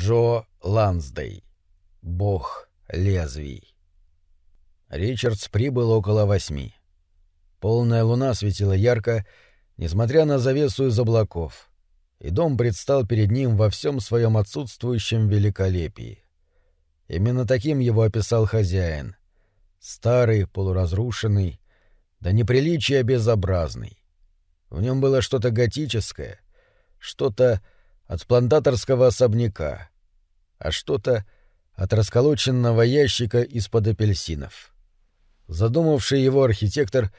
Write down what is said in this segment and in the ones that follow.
Джо Лансдей. Бог лезвий. Ричардс прибыл около восьми. Полная луна светила ярко, несмотря на завесу из облаков, и дом предстал перед ним во всем своем отсутствующем великолепии. Именно таким его описал хозяин. Старый, полуразрушенный, да неприличия безобразный. В нем было что-то готическое, что-то от плантаторского особняка, а что-то от расколоченного ящика из-под апельсинов. Задумавший его архитектор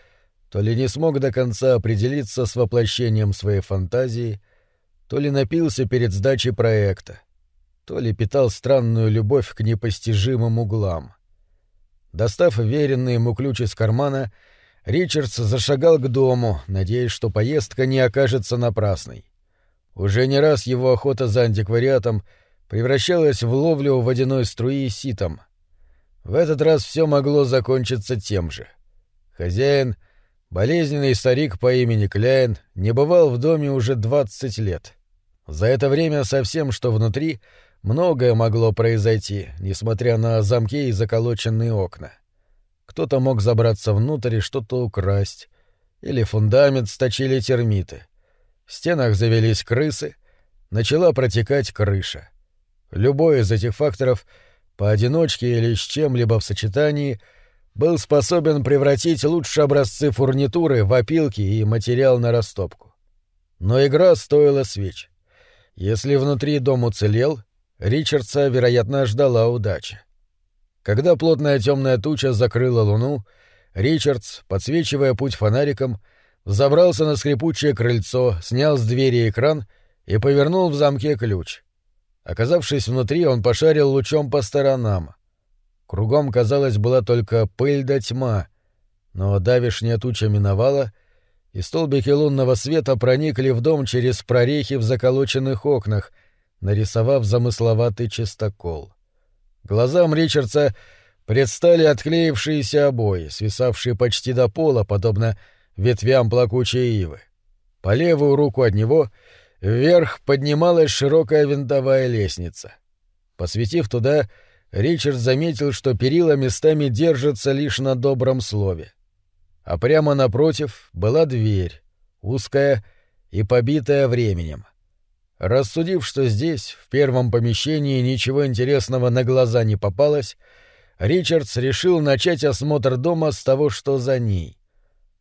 то ли не смог до конца определиться с воплощением своей фантазии, то ли напился перед сдачей проекта, то ли питал странную любовь к непостижимым углам. Достав веренный ему ключ из кармана, Ричардс зашагал к дому, надеясь, что поездка не окажется напрасной. Уже не раз его охота за антиквариатом превращалась в ловлю водяной струи ситом. В этот раз все могло закончиться тем же. Хозяин, болезненный старик по имени Кляйн, не бывал в доме уже 20 лет. За это время совсем что внутри, многое могло произойти, несмотря на замки и заколоченные окна. Кто-то мог забраться внутрь и что-то украсть. Или фундамент сточили термиты в стенах завелись крысы, начала протекать крыша. Любой из этих факторов, поодиночке или с чем-либо в сочетании, был способен превратить лучшие образцы фурнитуры в опилки и материал на растопку. Но игра стоила свеч. Если внутри дом уцелел, Ричардса, вероятно, ждала удача. Когда плотная темная туча закрыла луну, Ричардс, подсвечивая путь фонариком, — забрался на скрипучее крыльцо, снял с двери экран и повернул в замке ключ. Оказавшись внутри, он пошарил лучом по сторонам. Кругом, казалось, была только пыль да тьма, но давишняя туча миновала, и столбики лунного света проникли в дом через прорехи в заколоченных окнах, нарисовав замысловатый чистокол. Глазам Ричардса предстали отклеившиеся обои, свисавшие почти до пола, подобно ветвям плакучей ивы. По левую руку от него вверх поднималась широкая винтовая лестница. Посветив туда, Ричард заметил, что перила местами держатся лишь на добром слове. А прямо напротив была дверь, узкая и побитая временем. Рассудив, что здесь, в первом помещении, ничего интересного на глаза не попалось, Ричардс решил начать осмотр дома с того, что за ней.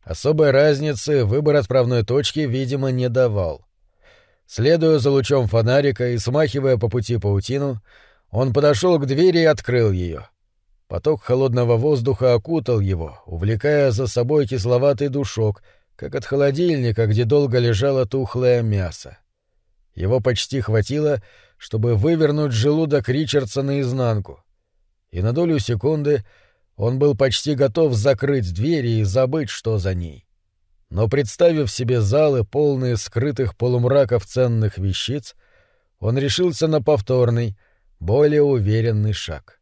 Особой разницы выбор отправной точки, видимо, не давал. Следуя за лучом фонарика и смахивая по пути паутину, он подошел к двери и открыл ее. Поток холодного воздуха окутал его, увлекая за собой кисловатый душок, как от холодильника, где долго лежало тухлое мясо. Его почти хватило, чтобы вывернуть желудок Ричардса наизнанку. И на долю секунды — он был почти готов закрыть двери и забыть, что за ней. Но представив себе залы, полные скрытых полумраков ценных вещиц, он решился на повторный, более уверенный шаг.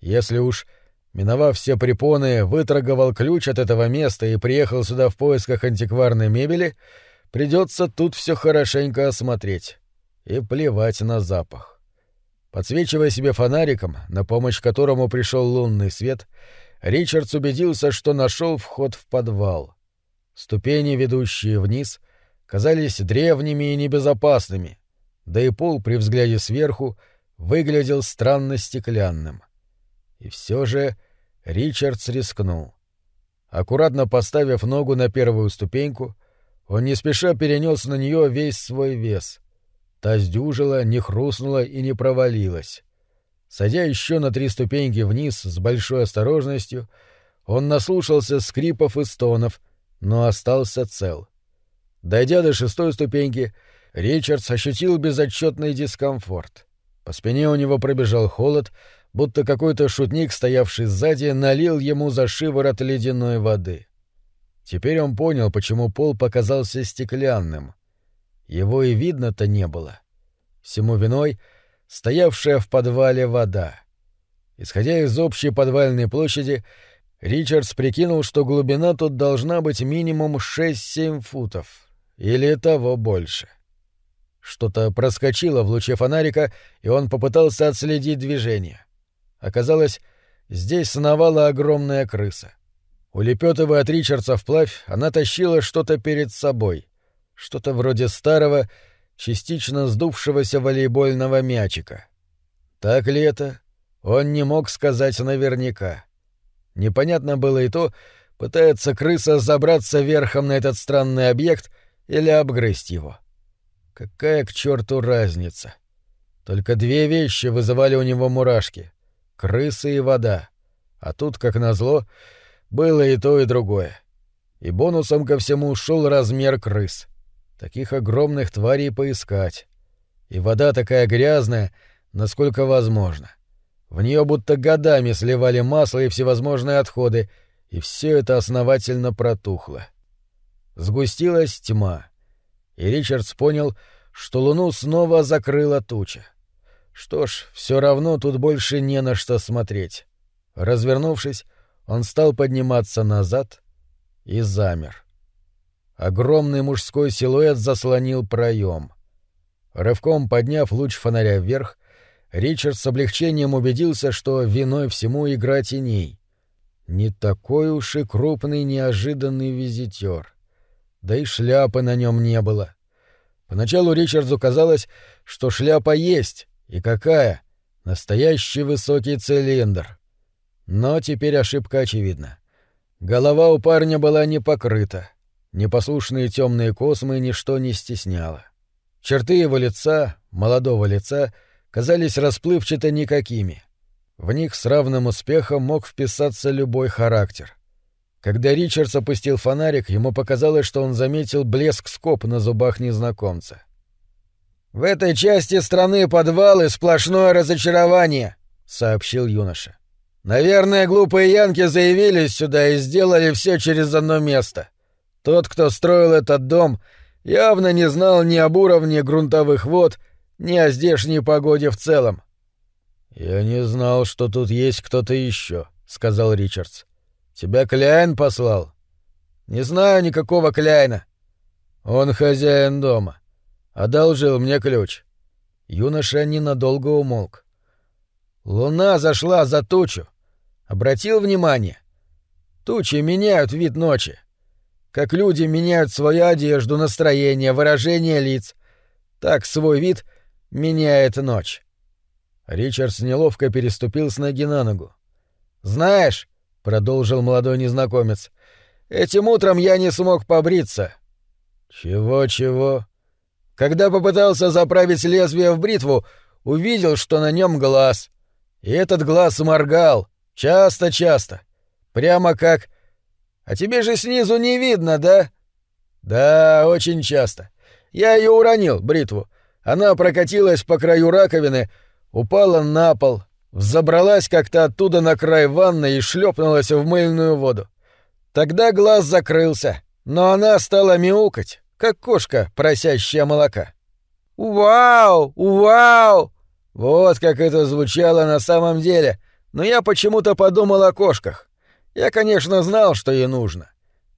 Если уж, миновав все препоны, выторговал ключ от этого места и приехал сюда в поисках антикварной мебели, придется тут все хорошенько осмотреть. И плевать на запах. Подсвечивая себе фонариком, на помощь которому пришел лунный свет, Ричардс убедился, что нашел вход в подвал. Ступени, ведущие вниз, казались древними и небезопасными, да и пол при взгляде сверху выглядел странно стеклянным. И все же Ричардс рискнул. Аккуратно поставив ногу на первую ступеньку, он не спеша перенес на нее весь свой вес — Та сдюжила, не хрустнула и не провалилась. Садя еще на три ступеньки вниз с большой осторожностью, он наслушался скрипов и стонов, но остался цел. Дойдя до шестой ступеньки, Ричардс ощутил безотчетный дискомфорт. По спине у него пробежал холод, будто какой-то шутник, стоявший сзади, налил ему за шиворот ледяной воды. Теперь он понял, почему пол показался стеклянным его и видно-то не было. Всему виной стоявшая в подвале вода. Исходя из общей подвальной площади, Ричардс прикинул, что глубина тут должна быть минимум 6-7 футов, или того больше. Что-то проскочило в луче фонарика, и он попытался отследить движение. Оказалось, здесь сновала огромная крыса. Улепетывая от Ричардса вплавь, она тащила что-то перед собой что-то вроде старого, частично сдувшегося волейбольного мячика. Так ли это? Он не мог сказать наверняка. Непонятно было и то, пытается крыса забраться верхом на этот странный объект или обгрызть его. Какая к черту разница? Только две вещи вызывали у него мурашки — крысы и вода. А тут, как назло, было и то, и другое. И бонусом ко всему шел размер крыс — Таких огромных тварей поискать. И вода такая грязная, насколько возможно. В нее будто годами сливали масло и всевозможные отходы, и все это основательно протухло. Сгустилась тьма, и Ричардс понял, что луну снова закрыла туча. Что ж, все равно тут больше не на что смотреть. Развернувшись, он стал подниматься назад и замер. Огромный мужской силуэт заслонил проем. Рывком подняв луч фонаря вверх, Ричард с облегчением убедился, что виной всему игра теней. Не такой уж и крупный неожиданный визитер. Да и шляпы на нем не было. Поначалу Ричарду казалось, что шляпа есть, и какая? Настоящий высокий цилиндр. Но теперь ошибка очевидна. Голова у парня была не покрыта. Непослушные темные космы ничто не стесняло. Черты его лица, молодого лица, казались расплывчато никакими. В них с равным успехом мог вписаться любой характер. Когда Ричард опустил фонарик, ему показалось, что он заметил блеск скоб на зубах незнакомца. «В этой части страны подвалы сплошное разочарование», — сообщил юноша. «Наверное, глупые янки заявились сюда и сделали все через одно место. Тот, кто строил этот дом, явно не знал ни об уровне грунтовых вод, ни о здешней погоде в целом. «Я не знал, что тут есть кто-то еще», — сказал Ричардс. «Тебя Кляйн послал?» «Не знаю никакого Кляйна». «Он хозяин дома. Одолжил мне ключ». Юноша ненадолго умолк. «Луна зашла за тучу. Обратил внимание? Тучи меняют вид ночи. Как люди меняют свою одежду, настроение, выражение лиц, так свой вид меняет ночь. Ричард неловко переступил с ноги на ногу. «Знаешь», — продолжил молодой незнакомец, — «этим утром я не смог побриться». «Чего-чего?» Когда попытался заправить лезвие в бритву, увидел, что на нем глаз. И этот глаз моргал, часто-часто. Прямо как а тебе же снизу не видно, да? Да, очень часто. Я ее уронил, бритву. Она прокатилась по краю раковины, упала на пол, взобралась как-то оттуда на край ванны и шлепнулась в мыльную воду. Тогда глаз закрылся, но она стала мяукать, как кошка, просящая молока. «Вау! Вау!» Вот как это звучало на самом деле, но я почему-то подумал о кошках. Я, конечно, знал, что ей нужно.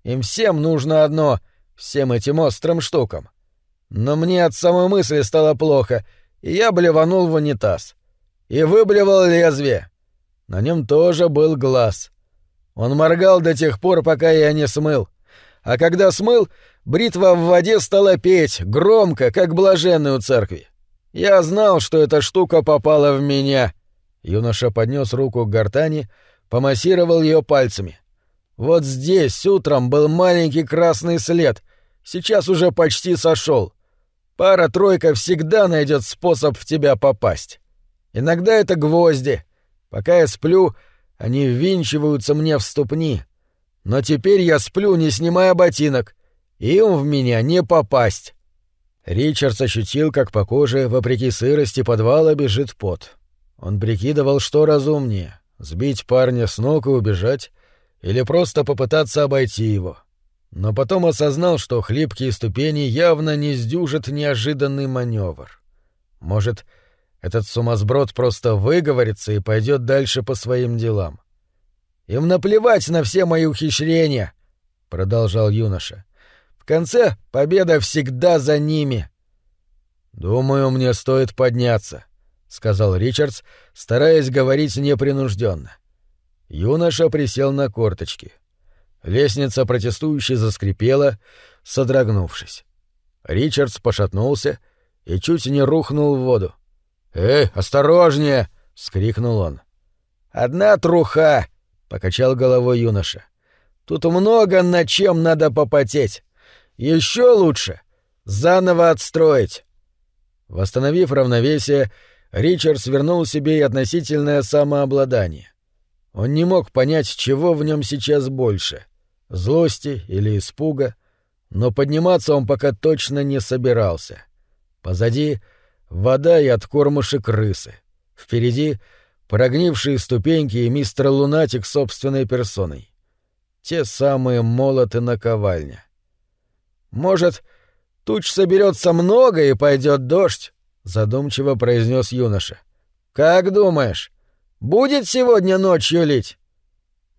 Им всем нужно одно, всем этим острым штукам. Но мне от самой мысли стало плохо, и я блеванул в унитаз. И выблевал лезвие. На нем тоже был глаз. Он моргал до тех пор, пока я не смыл. А когда смыл, бритва в воде стала петь, громко, как блаженную церкви. Я знал, что эта штука попала в меня. Юноша поднес руку к гортани, — помассировал ее пальцами. «Вот здесь утром был маленький красный след, сейчас уже почти сошел. Пара-тройка всегда найдет способ в тебя попасть. Иногда это гвозди. Пока я сплю, они ввинчиваются мне в ступни. Но теперь я сплю, не снимая ботинок, и им в меня не попасть». Ричард ощутил, как по коже, вопреки сырости подвала, бежит пот. Он прикидывал, что разумнее Сбить парня с ног и убежать? Или просто попытаться обойти его? Но потом осознал, что хлипкие ступени явно не сдюжат неожиданный маневр. Может, этот сумасброд просто выговорится и пойдет дальше по своим делам. «Им наплевать на все мои ухищрения!» — продолжал юноша. «В конце победа всегда за ними!» «Думаю, мне стоит подняться», сказал Ричардс, стараясь говорить непринужденно. Юноша присел на корточки. Лестница протестующе заскрипела, содрогнувшись. Ричардс пошатнулся и чуть не рухнул в воду. Э, осторожнее!» — скрикнул он. «Одна труха!» — покачал головой юноша. «Тут много на чем надо попотеть. Еще лучше! Заново отстроить!» Восстановив равновесие, Ричард свернул себе и относительное самообладание. Он не мог понять, чего в нем сейчас больше — злости или испуга, но подниматься он пока точно не собирался. Позади — вода и от кормуши крысы. Впереди — прогнившие ступеньки и мистер Лунатик собственной персоной. Те самые молоты наковальня. «Может, туч соберется много и пойдет дождь?» — задумчиво произнес юноша. «Как думаешь, будет сегодня ночью лить?»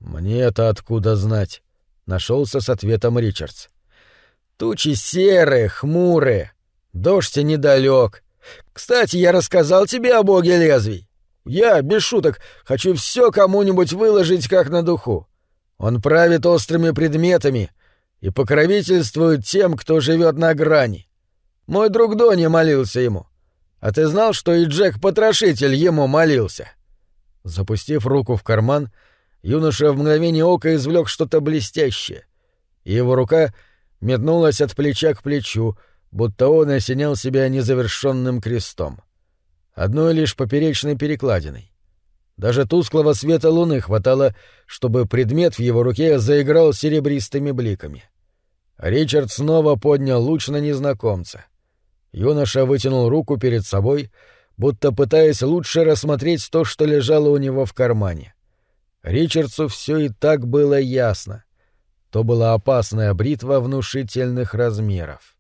«Мне-то откуда знать?» — нашелся с ответом Ричардс. «Тучи серые, хмурые, дождь и недалек. Кстати, я рассказал тебе о боге лезвий. Я, без шуток, хочу все кому-нибудь выложить как на духу. Он правит острыми предметами и покровительствует тем, кто живет на грани. Мой друг Дони молился ему. А ты знал, что и Джек-потрошитель ему молился?» Запустив руку в карман, юноша в мгновение ока извлек что-то блестящее. И его рука метнулась от плеча к плечу, будто он осенял себя незавершенным крестом. Одной лишь поперечной перекладиной. Даже тусклого света луны хватало, чтобы предмет в его руке заиграл серебристыми бликами. Ричард снова поднял луч на незнакомца. Юноша вытянул руку перед собой, будто пытаясь лучше рассмотреть то, что лежало у него в кармане. Ричардсу все и так было ясно. То была опасная бритва внушительных размеров.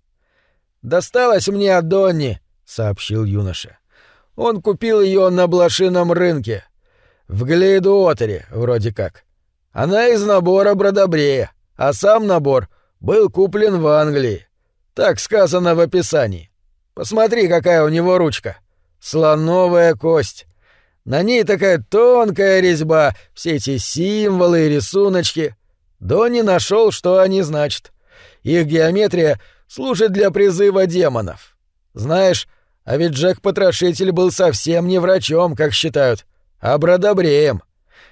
«Досталась мне от Донни», — сообщил юноша. «Он купил ее на блошином рынке. В Глейдуотере, вроде как. Она из набора Бродобрея, а сам набор был куплен в Англии. Так сказано в описании. Посмотри, какая у него ручка. Слоновая кость. На ней такая тонкая резьба, все эти символы и рисуночки. Донни нашел, что они значат. Их геометрия служит для призыва демонов. Знаешь, а ведь Джек-потрошитель был совсем не врачом, как считают, а бродобреем.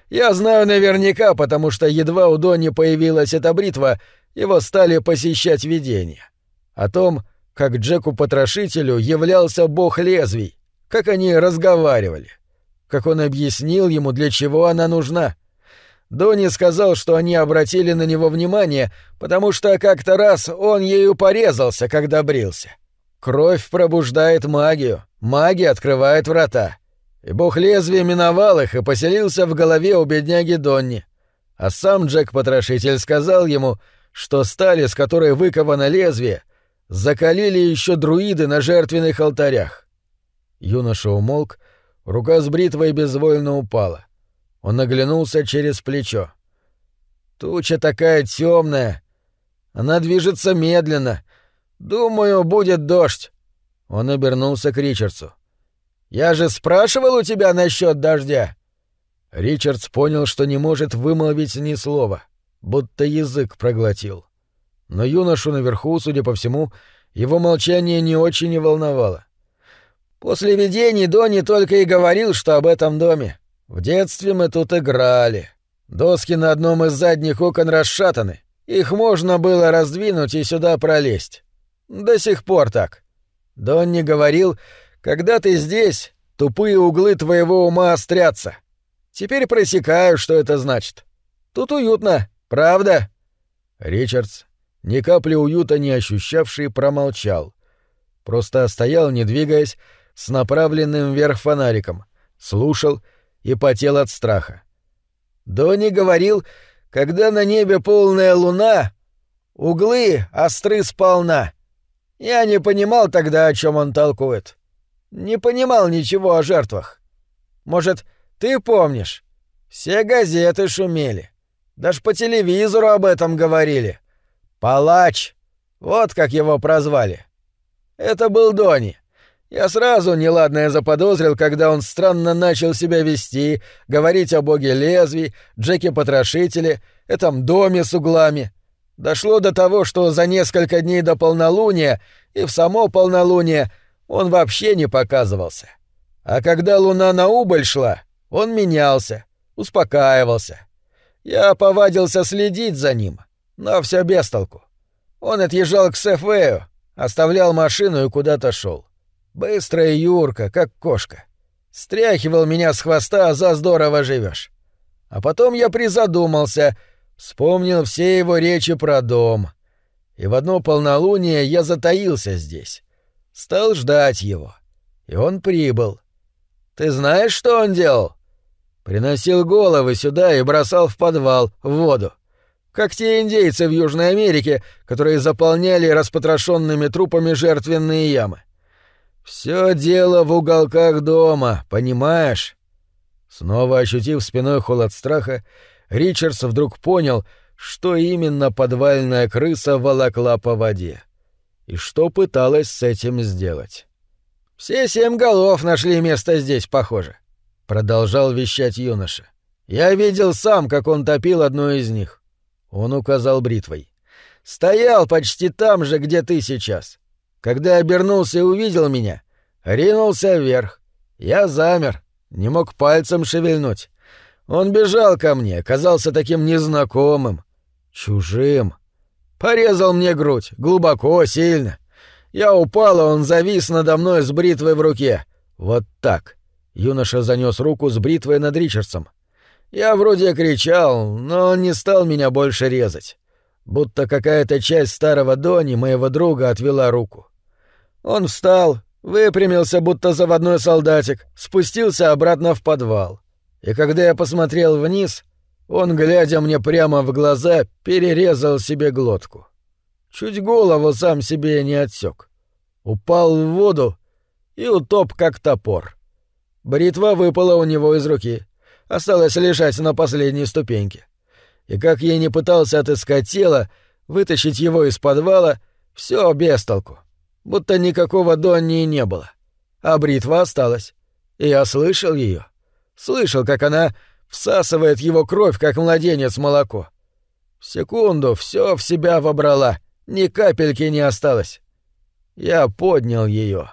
Я знаю наверняка, потому что едва у Донни появилась эта бритва, его стали посещать видения. О том, как Джеку-потрошителю являлся бог лезвий, как они разговаривали, как он объяснил ему, для чего она нужна. Донни сказал, что они обратили на него внимание, потому что как-то раз он ею порезался, когда брился. Кровь пробуждает магию, магия открывает врата. И бог лезвия миновал их и поселился в голове у бедняги Донни. А сам Джек-потрошитель сказал ему, что сталь, с которой выковано лезвие, закалили еще друиды на жертвенных алтарях. Юноша умолк, рука с бритвой безвольно упала. Он оглянулся через плечо. Туча такая темная. Она движется медленно. Думаю, будет дождь. Он обернулся к Ричардсу. Я же спрашивал у тебя насчет дождя. Ричардс понял, что не может вымолвить ни слова, будто язык проглотил. Но юношу наверху, судя по всему, его молчание не очень и волновало. «После видений Донни только и говорил, что об этом доме. В детстве мы тут играли. Доски на одном из задних окон расшатаны. Их можно было раздвинуть и сюда пролезть. До сих пор так. Донни говорил, когда ты здесь, тупые углы твоего ума острятся. Теперь просекаю, что это значит. Тут уютно, правда?» Ричардс ни капли уюта не ощущавший, промолчал. Просто стоял, не двигаясь, с направленным вверх фонариком, слушал и потел от страха. Дони говорил, когда на небе полная луна, углы остры сполна. Я не понимал тогда, о чем он толкует. Не понимал ничего о жертвах. Может, ты помнишь? Все газеты шумели. Даже по телевизору об этом говорили. Палач! Вот как его прозвали. Это был Дони. Я сразу неладное заподозрил, когда он странно начал себя вести, говорить о боге лезвий, Джеке-потрошителе, этом доме с углами. Дошло до того, что за несколько дней до полнолуния и в само полнолуние он вообще не показывался. А когда луна на убыль шла, он менялся, успокаивался. Я повадился следить за ним — но все без толку. Он отъезжал к Сефею, оставлял машину и куда-то шел. Быстрая юрка, как кошка. Стряхивал меня с хвоста, а за здорово живешь. А потом я призадумался, вспомнил все его речи про дом. И в одно полнолуние я затаился здесь. Стал ждать его. И он прибыл. Ты знаешь, что он делал? Приносил головы сюда и бросал в подвал, в воду как те индейцы в Южной Америке, которые заполняли распотрошенными трупами жертвенные ямы. Все дело в уголках дома, понимаешь? Снова ощутив спиной холод страха, Ричардс вдруг понял, что именно подвальная крыса волокла по воде и что пыталась с этим сделать. «Все семь голов нашли место здесь, похоже», — продолжал вещать юноша. «Я видел сам, как он топил одну из них. Он указал бритвой. «Стоял почти там же, где ты сейчас. Когда обернулся и увидел меня, ринулся вверх. Я замер, не мог пальцем шевельнуть. Он бежал ко мне, казался таким незнакомым, чужим. Порезал мне грудь, глубоко, сильно. Я упал, а он завис надо мной с бритвой в руке. Вот так». Юноша занес руку с бритвой над Ричардсом. Я вроде кричал, но он не стал меня больше резать. Будто какая-то часть старого Дони, моего друга, отвела руку. Он встал, выпрямился, будто заводной солдатик, спустился обратно в подвал. И когда я посмотрел вниз, он, глядя мне прямо в глаза, перерезал себе глотку. Чуть голову сам себе не отсек. Упал в воду и утоп, как топор. Бритва выпала у него из руки — Осталось лежать на последней ступеньке. И как я не пытался отыскать тело, вытащить его из подвала, все без толку. Будто никакого Донни не было. А бритва осталась. И я слышал ее. Слышал, как она всасывает его кровь, как младенец молоко. В секунду все в себя вобрала, ни капельки не осталось. Я поднял ее.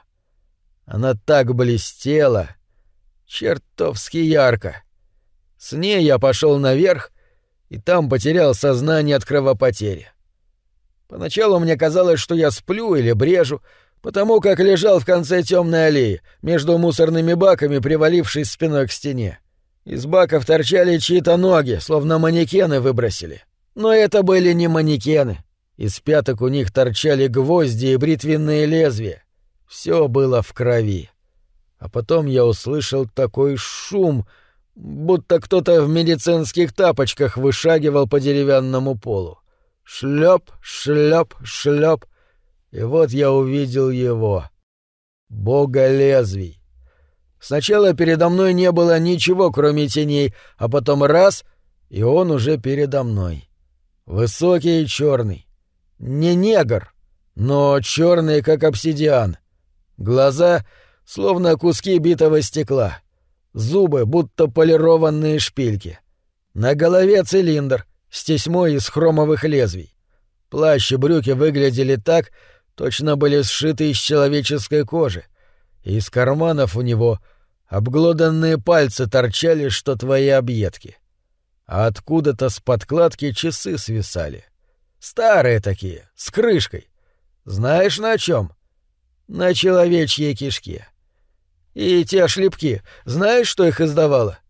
Она так блестела, чертовски ярко. С ней я пошел наверх и там потерял сознание от кровопотери. Поначалу мне казалось, что я сплю или брежу, потому как лежал в конце темной аллеи, между мусорными баками, привалившись спиной к стене. Из баков торчали чьи-то ноги, словно манекены выбросили. Но это были не манекены. Из пяток у них торчали гвозди и бритвенные лезвия. Все было в крови. А потом я услышал такой шум — будто кто-то в медицинских тапочках вышагивал по деревянному полу. Шлеп, шлеп, шлеп. И вот я увидел его. Бога лезвий. Сначала передо мной не было ничего, кроме теней, а потом раз — и он уже передо мной. Высокий и черный. Не негр, но черный, как обсидиан. Глаза — словно куски битого стекла. — зубы будто полированные шпильки. На голове цилиндр с тесьмой из хромовых лезвий. Плащ и брюки выглядели так, точно были сшиты из человеческой кожи. Из карманов у него обглоданные пальцы торчали, что твои объедки. А откуда-то с подкладки часы свисали. Старые такие, с крышкой. Знаешь, на чем? На человечьей кишке. — и те шлепки, знаешь, что их издавало?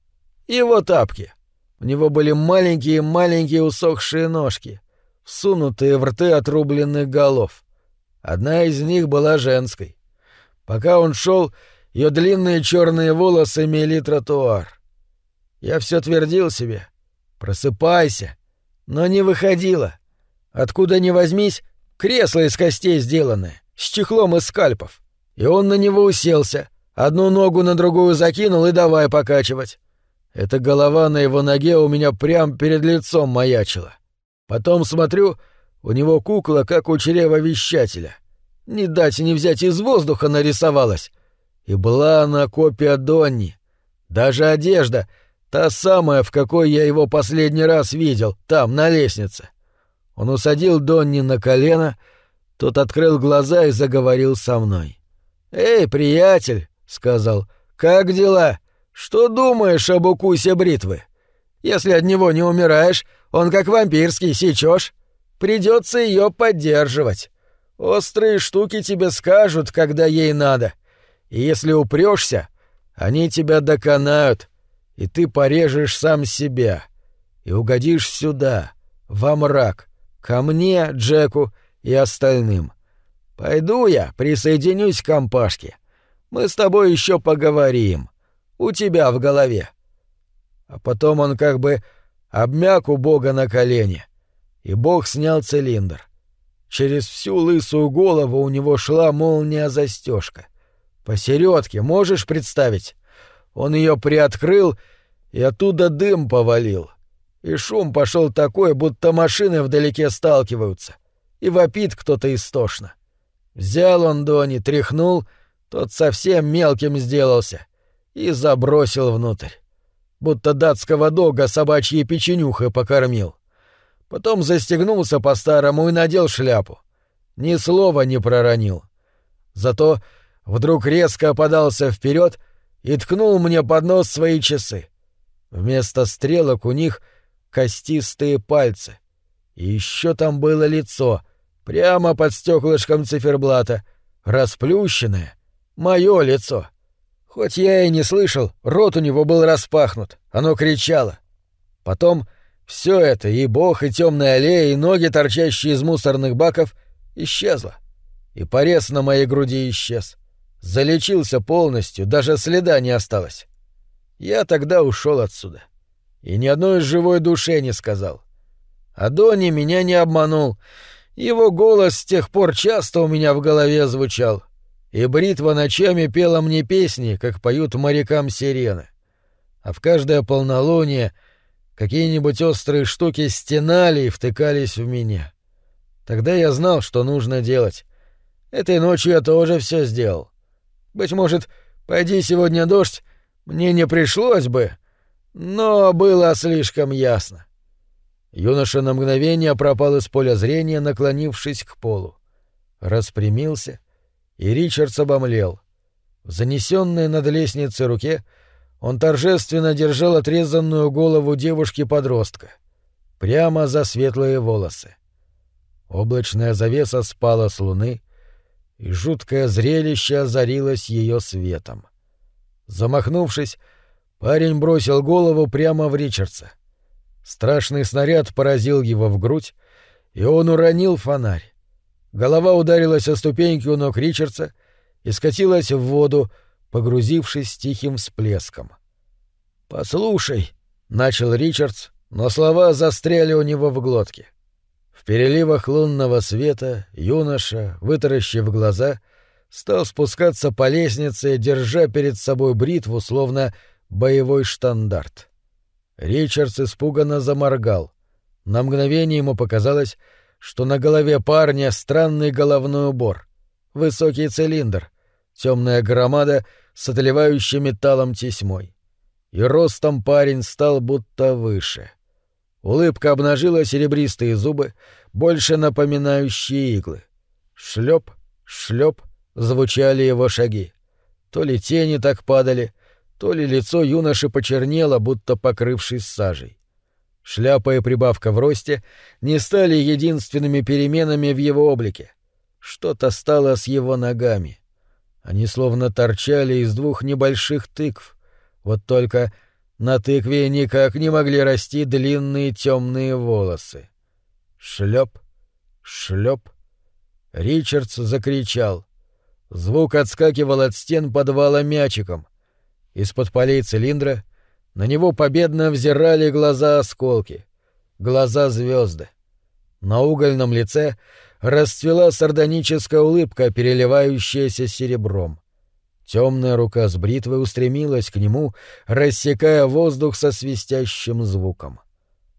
Его тапки. У него были маленькие-маленькие усохшие ножки, всунутые в рты отрубленных голов. Одна из них была женской. Пока он шел, ее длинные черные волосы мели тротуар. Я все твердил себе. Просыпайся. Но не выходило. Откуда ни возьмись, кресло из костей сделанное, с чехлом из скальпов. И он на него уселся — Одну ногу на другую закинул и давай покачивать. Эта голова на его ноге у меня прям перед лицом маячила. Потом смотрю, у него кукла, как у чрева вещателя. Не дать не взять из воздуха нарисовалась. И была она копия Донни. Даже одежда, та самая, в какой я его последний раз видел, там, на лестнице. Он усадил Донни на колено, тот открыл глаза и заговорил со мной. «Эй, приятель, сказал. «Как дела? Что думаешь об укусе бритвы? Если от него не умираешь, он как вампирский сечешь. Придется ее поддерживать. Острые штуки тебе скажут, когда ей надо. И если упрёшься они тебя доконают, и ты порежешь сам себя. И угодишь сюда, во мрак, ко мне, Джеку и остальным. Пойду я, присоединюсь к компашке. Мы с тобой еще поговорим. У тебя в голове. А потом он как бы обмяк у Бога на колени, и Бог снял цилиндр. Через всю лысую голову у него шла молния застежка. Посередке, можешь представить? Он ее приоткрыл, и оттуда дым повалил. И шум пошел такой, будто машины вдалеке сталкиваются. И вопит кто-то истошно. Взял он Дони, тряхнул — тот совсем мелким сделался и забросил внутрь. Будто датского дога собачьей печенюхой покормил. Потом застегнулся по-старому и надел шляпу. Ни слова не проронил. Зато вдруг резко подался вперед и ткнул мне под нос свои часы. Вместо стрелок у них костистые пальцы. И еще там было лицо, прямо под стеклышком циферблата, расплющенное, мое лицо. Хоть я и не слышал, рот у него был распахнут, оно кричало. Потом все это, и бог, и темная аллея, и ноги, торчащие из мусорных баков, исчезло. И порез на моей груди исчез. Залечился полностью, даже следа не осталось. Я тогда ушел отсюда. И ни одной живой душе не сказал. А Дони меня не обманул. Его голос с тех пор часто у меня в голове звучал и бритва ночами пела мне песни, как поют морякам сирены. А в каждое полнолуние какие-нибудь острые штуки стенали и втыкались в меня. Тогда я знал, что нужно делать. Этой ночью я тоже все сделал. Быть может, пойди сегодня дождь, мне не пришлось бы, но было слишком ясно. Юноша на мгновение пропал из поля зрения, наклонившись к полу. Распрямился — и Ричардс обомлел. В занесенной над лестницей руке он торжественно держал отрезанную голову девушки-подростка, прямо за светлые волосы. Облачная завеса спала с луны, и жуткое зрелище озарилось ее светом. Замахнувшись, парень бросил голову прямо в Ричардса. Страшный снаряд поразил его в грудь, и он уронил фонарь. Голова ударилась о ступеньки у ног Ричардса и скатилась в воду, погрузившись тихим всплеском. «Послушай», — начал Ричардс, но слова застряли у него в глотке. В переливах лунного света юноша, вытаращив глаза, стал спускаться по лестнице, держа перед собой бритву, словно боевой штандарт. Ричардс испуганно заморгал. На мгновение ему показалось, что на голове парня странный головной убор, высокий цилиндр, темная громада с отливающим металлом тесьмой. И ростом парень стал будто выше. Улыбка обнажила серебристые зубы, больше напоминающие иглы. Шлеп, шлеп, звучали его шаги. То ли тени так падали, то ли лицо юноши почернело, будто покрывшись сажей. Шляпа и прибавка в росте не стали единственными переменами в его облике. Что-то стало с его ногами. Они словно торчали из двух небольших тыкв. Вот только на тыкве никак не могли расти длинные темные волосы. Шлеп, шлеп. Ричардс закричал. Звук отскакивал от стен подвала мячиком. Из-под полей цилиндра на него победно взирали глаза осколки, глаза звезды. На угольном лице расцвела сардоническая улыбка, переливающаяся серебром. Темная рука с бритвой устремилась к нему, рассекая воздух со свистящим звуком.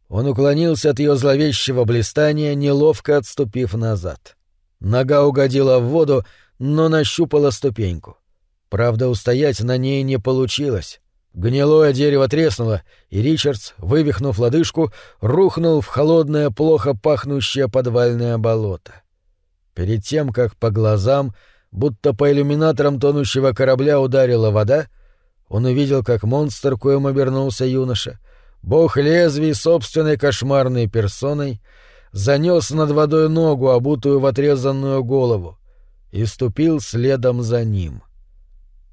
Он уклонился от ее зловещего блистания, неловко отступив назад. Нога угодила в воду, но нащупала ступеньку. Правда, устоять на ней не получилось. Гнилое дерево треснуло, и Ричардс, вывихнув лодыжку, рухнул в холодное, плохо пахнущее подвальное болото. Перед тем, как по глазам, будто по иллюминаторам тонущего корабля ударила вода, он увидел, как монстр, коим обернулся юноша, бог лезвий собственной кошмарной персоной, занес над водой ногу, обутую в отрезанную голову, и ступил следом за ним —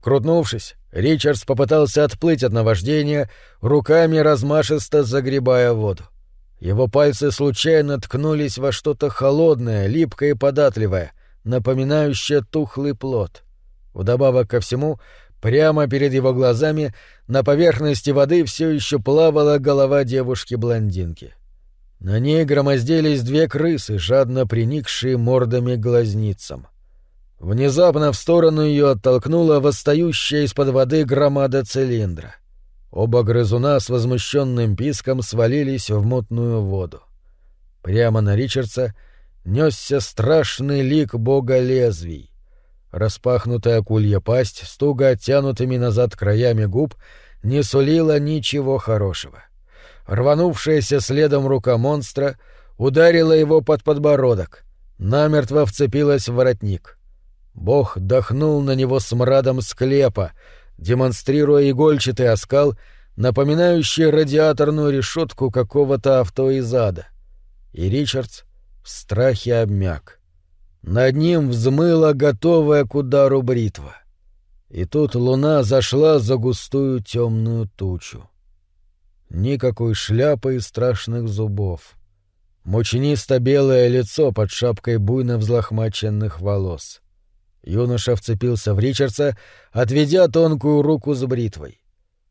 Крутнувшись, Ричардс попытался отплыть от наваждения, руками размашисто загребая воду. Его пальцы случайно ткнулись во что-то холодное, липкое и податливое, напоминающее тухлый плод. Вдобавок ко всему, прямо перед его глазами на поверхности воды все еще плавала голова девушки-блондинки. На ней громоздились две крысы, жадно приникшие мордами глазницам. Внезапно в сторону ее оттолкнула восстающая из-под воды громада цилиндра. Оба грызуна с возмущенным писком свалились в мутную воду. Прямо на Ричардса несся страшный лик бога лезвий. Распахнутая кулья пасть с туго оттянутыми назад краями губ не сулила ничего хорошего. Рванувшаяся следом рука монстра ударила его под подбородок, намертво вцепилась в воротник. Бог дохнул на него смрадом склепа, демонстрируя игольчатый оскал, напоминающий радиаторную решетку какого-то авто из ада. И Ричардс в страхе обмяк. Над ним взмыла готовая к удару бритва. И тут луна зашла за густую темную тучу. Никакой шляпы и страшных зубов. мученисто белое лицо под шапкой буйно взлохмаченных волос — Юноша вцепился в Ричардса, отведя тонкую руку с бритвой.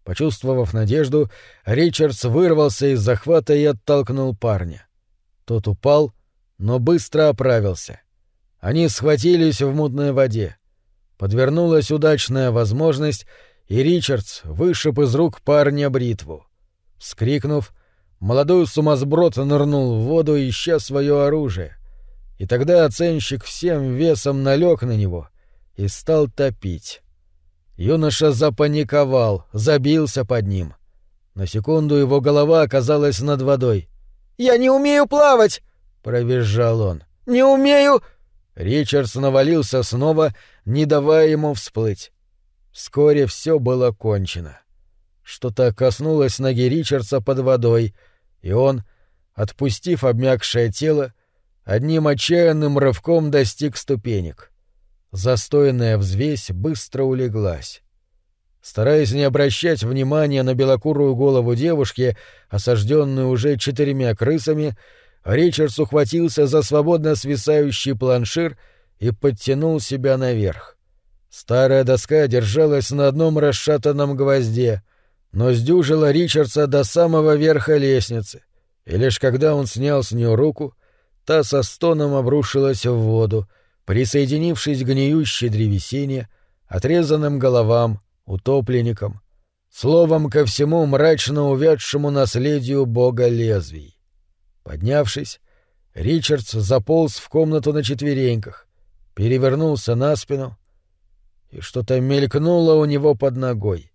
Почувствовав надежду, Ричардс вырвался из захвата и оттолкнул парня. Тот упал, но быстро оправился. Они схватились в мутной воде. Подвернулась удачная возможность, и Ричардс вышиб из рук парня бритву. Вскрикнув, молодой сумасброд нырнул в воду, ища свое оружие — и тогда оценщик всем весом налег на него и стал топить. Юноша запаниковал, забился под ним. На секунду его голова оказалась над водой. «Я не умею плавать!» — провизжал он. «Не умею!» Ричардс навалился снова, не давая ему всплыть. Вскоре все было кончено. Что-то коснулось ноги Ричардса под водой, и он, отпустив обмякшее тело, одним отчаянным рывком достиг ступенек. Застоянная взвесь быстро улеглась. Стараясь не обращать внимания на белокурую голову девушки, осажденную уже четырьмя крысами, Ричардс ухватился за свободно свисающий планшир и подтянул себя наверх. Старая доска держалась на одном расшатанном гвозде, но сдюжила Ричардса до самого верха лестницы, и лишь когда он снял с нее руку — та со стоном обрушилась в воду, присоединившись к гниющей древесине, отрезанным головам, утопленникам, словом ко всему мрачно увядшему наследию бога лезвий. Поднявшись, Ричардс заполз в комнату на четвереньках, перевернулся на спину, и что-то мелькнуло у него под ногой.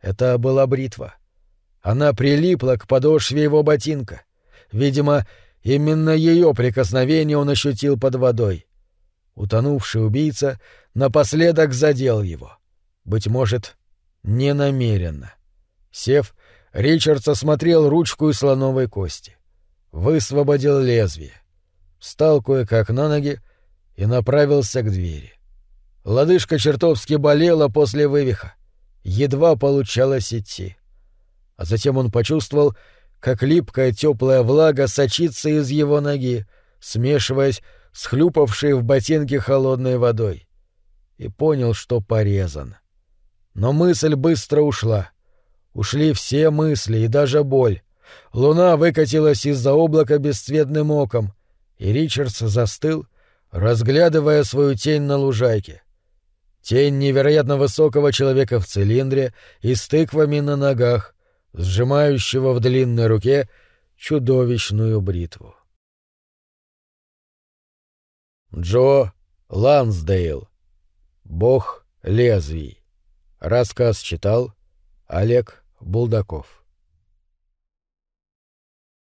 Это была бритва. Она прилипла к подошве его ботинка. Видимо, Именно ее прикосновение он ощутил под водой. Утонувший убийца напоследок задел его. Быть может, ненамеренно. Сев, Ричард осмотрел ручку из слоновой кости. Высвободил лезвие. Встал кое-как на ноги и направился к двери. Лодыжка чертовски болела после вывиха. Едва получалось идти. А затем он почувствовал, как липкая теплая влага сочится из его ноги, смешиваясь с хлюпавшей в ботинке холодной водой. И понял, что порезан. Но мысль быстро ушла. Ушли все мысли и даже боль. Луна выкатилась из-за облака бесцветным оком, и Ричардс застыл, разглядывая свою тень на лужайке. Тень невероятно высокого человека в цилиндре и с тыквами на ногах, сжимающего в длинной руке чудовищную бритву. Джо Лансдейл. Бог лезвий. Рассказ читал Олег Булдаков.